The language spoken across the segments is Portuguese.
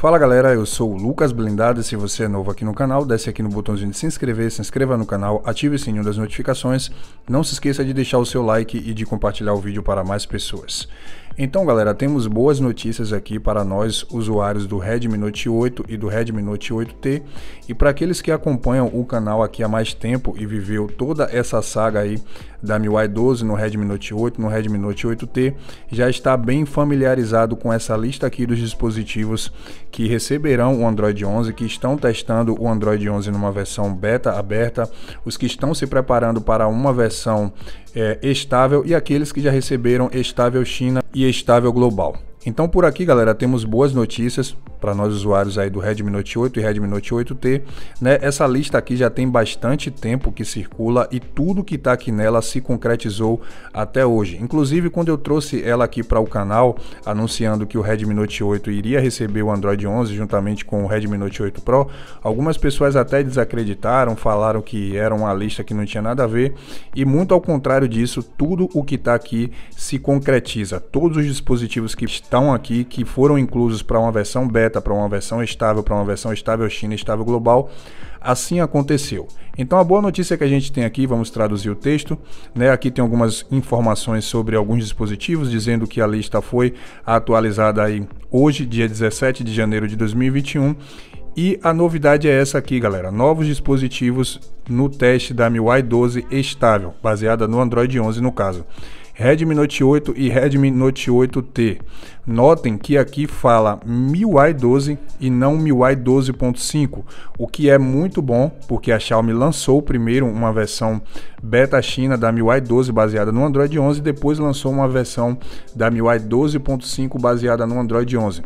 Fala galera, eu sou o Lucas Blindado e se você é novo aqui no canal, desce aqui no botãozinho de se inscrever, se inscreva no canal, ative o sininho das notificações, não se esqueça de deixar o seu like e de compartilhar o vídeo para mais pessoas. Então, galera, temos boas notícias aqui para nós usuários do Redmi Note 8 e do Redmi Note 8T. E para aqueles que acompanham o canal aqui há mais tempo e viveu toda essa saga aí da MIUI 12 no Redmi Note 8, no Redmi Note 8T, já está bem familiarizado com essa lista aqui dos dispositivos que receberão o Android 11, que estão testando o Android 11 numa versão beta aberta, os que estão se preparando para uma versão é, estável e aqueles que já receberam estável China e estável global. Então por aqui, galera, temos boas notícias para nós usuários aí do Redmi Note 8 e Redmi Note 8T, né? Essa lista aqui já tem bastante tempo que circula e tudo que está aqui nela se concretizou até hoje. Inclusive, quando eu trouxe ela aqui para o canal, anunciando que o Redmi Note 8 iria receber o Android 11 juntamente com o Redmi Note 8 Pro, algumas pessoas até desacreditaram, falaram que era uma lista que não tinha nada a ver e muito ao contrário disso, tudo o que está aqui se concretiza. Todos os dispositivos que estão aqui, que foram inclusos para uma versão beta correta para uma versão estável, para uma versão estável China, estável global. Assim aconteceu. Então a boa notícia que a gente tem aqui, vamos traduzir o texto, né? Aqui tem algumas informações sobre alguns dispositivos dizendo que a lista foi atualizada aí hoje, dia 17 de janeiro de 2021. E a novidade é essa aqui, galera: novos dispositivos no teste da MIUI 12 estável, baseada no Android 11 no caso. Redmi Note 8 e Redmi Note 8T. Notem que aqui fala MIUI 12 e não MIUI 12.5, o que é muito bom, porque a Xiaomi lançou primeiro uma versão beta China da MIUI 12 baseada no Android 11 e depois lançou uma versão da MIUI 12.5 baseada no Android 11.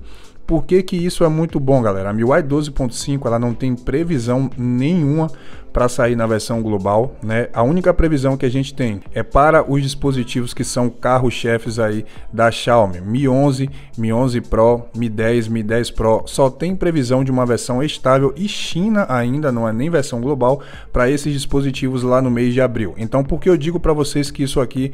Por que, que isso é muito bom, galera? A MIUI 12.5 ela não tem previsão nenhuma para sair na versão global, né? A única previsão que a gente tem é para os dispositivos que são carro-chefes aí da Xiaomi, Mi 11, Mi 11 Pro, Mi 10, Mi 10 Pro. Só tem previsão de uma versão estável e China ainda não é nem versão global para esses dispositivos lá no mês de abril. Então, por que eu digo para vocês que isso aqui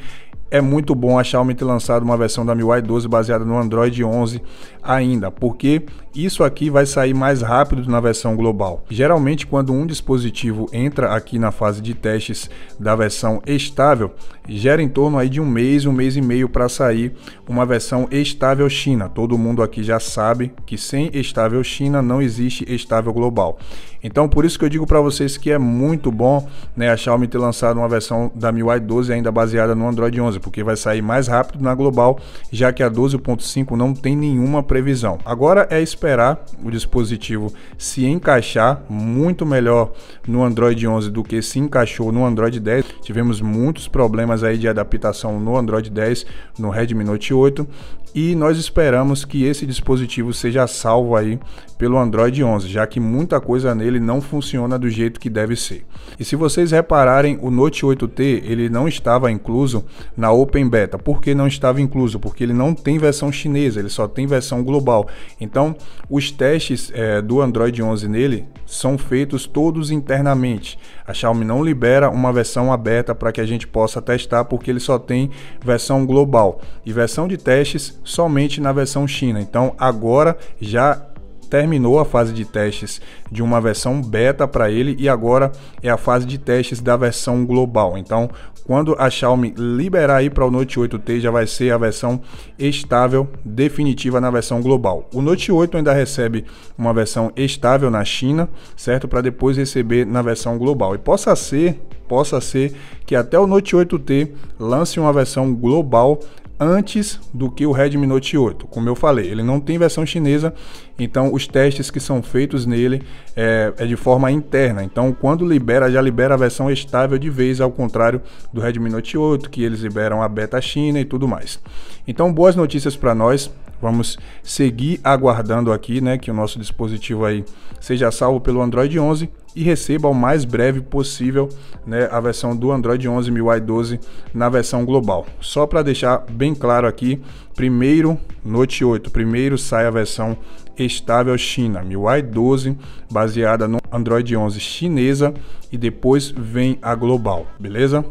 é muito bom a Xiaomi ter lançado uma versão da MIUI 12 baseada no Android 11 ainda, porque isso aqui vai sair mais rápido na versão global. Geralmente, quando um dispositivo entra aqui na fase de testes da versão estável, gera em torno aí de um mês, um mês e meio para sair uma versão estável China. Todo mundo aqui já sabe que sem estável China não existe estável global. Então, por isso que eu digo para vocês que é muito bom né, a Xiaomi ter lançado uma versão da MIUI 12 ainda baseada no Android 11 12, porque vai sair mais rápido na global, já que a 12.5 não tem nenhuma previsão. Agora é esperar o dispositivo se encaixar muito melhor no Android 11 do que se encaixou no Android 10. Tivemos muitos problemas aí de adaptação no Android 10, no Redmi Note 8 e nós esperamos que esse dispositivo seja salvo aí pelo Android 11, já que muita coisa nele não funciona do jeito que deve ser. E se vocês repararem, o Note 8T ele não estava incluso na na Open Beta. Por que não estava incluso? Porque ele não tem versão chinesa, ele só tem versão global. Então, os testes é, do Android 11 nele são feitos todos internamente. A Xiaomi não libera uma versão aberta para que a gente possa testar, porque ele só tem versão global e versão de testes somente na versão China. Então, agora já terminou a fase de testes de uma versão beta para ele e agora é a fase de testes da versão global. Então, quando a Xiaomi liberar aí para o Note 8T, já vai ser a versão estável definitiva na versão global. O Note 8 ainda recebe uma versão estável na China, certo? Para depois receber na versão global. E possa ser, possa ser que até o Note 8T lance uma versão global antes do que o Redmi Note 8. Como eu falei, ele não tem versão chinesa, então os testes que são feitos nele é, é, de forma interna. Então, quando libera, já libera a versão estável de vez, ao contrário do Redmi Note 8, que eles liberam a beta China e tudo mais. Então, boas notícias para nós. Vamos seguir aguardando aqui, né, que o nosso dispositivo aí seja salvo pelo Android 11 e receba o mais breve possível, né, a versão do Android 11 MIUI 12 na versão global. Só para deixar bem claro aqui, primeiro Note 8, primeiro sai a versão estável China, MIUI 12, baseada no Android 11 chinesa e depois vem a global, beleza?